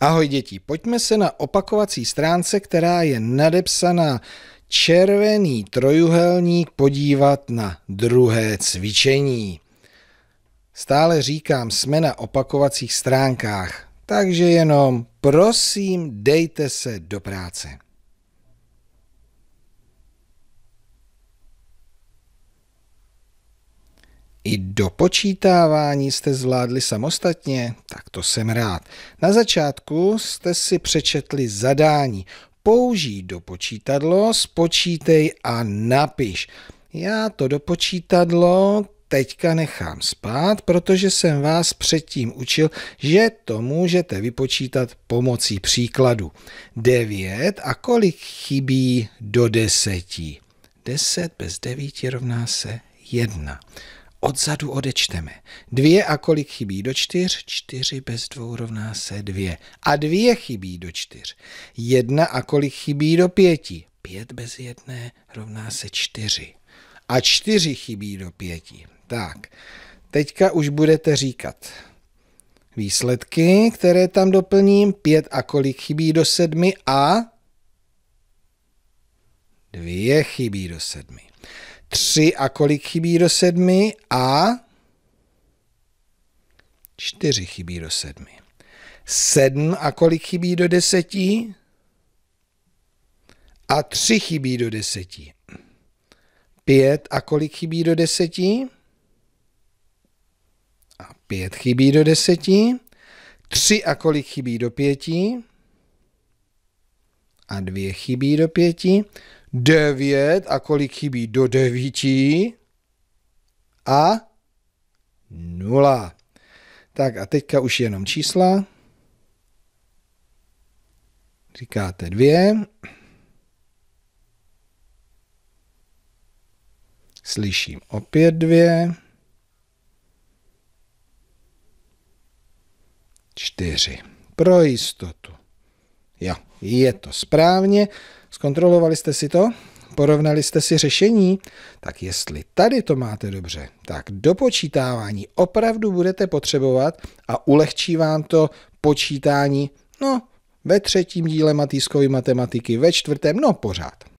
Ahoj děti, pojďme se na opakovací stránce, která je nadepsaná červený trojuhelník podívat na druhé cvičení. Stále říkám, jsme na opakovacích stránkách, takže jenom prosím dejte se do práce. I dopočítávání jste zvládli samostatně? Tak to jsem rád. Na začátku jste si přečetli zadání. Použij dopočítadlo, spočítej a napiš. Já to dopočítadlo teďka nechám spát, protože jsem vás předtím učil, že to můžete vypočítat pomocí příkladu. 9 a kolik chybí do deseti? 10 bez 9 rovná se 1 odzadu odečteme. Dvě a kolik chybí do čtyř? Čtyři bez dvou rovná se dvě. A dvě chybí do čtyř. Jedna a kolik chybí do pěti? Pět bez jedné rovná se čtyři. A čtyři chybí do pěti. Tak, teďka už budete říkat výsledky, které tam doplním. Pět a kolik chybí do sedmi a dvě chybí do sedmi. 3 a kolik chybí do 7 a 4 chybí do 7. 7 a kolik chybí do 10 a 3 chybí do 10. 5 a kolik chybí do 10 a 5 chybí do 10. 3 a kolik chybí do 5 a 2 chybí do 5. 9 a kolik chybí do 9 a 0. Tak a teďka už jenom čísla. Říkáte 2. Slyším opět 2. 4. Pro jistotu. Jo, je to správně. Zkontrolovali jste si to? Porovnali jste si řešení? Tak jestli tady to máte dobře, tak dopočítávání opravdu budete potřebovat a ulehčí vám to počítání, no, ve třetím díle matýskové matematiky, ve čtvrtém, no pořád.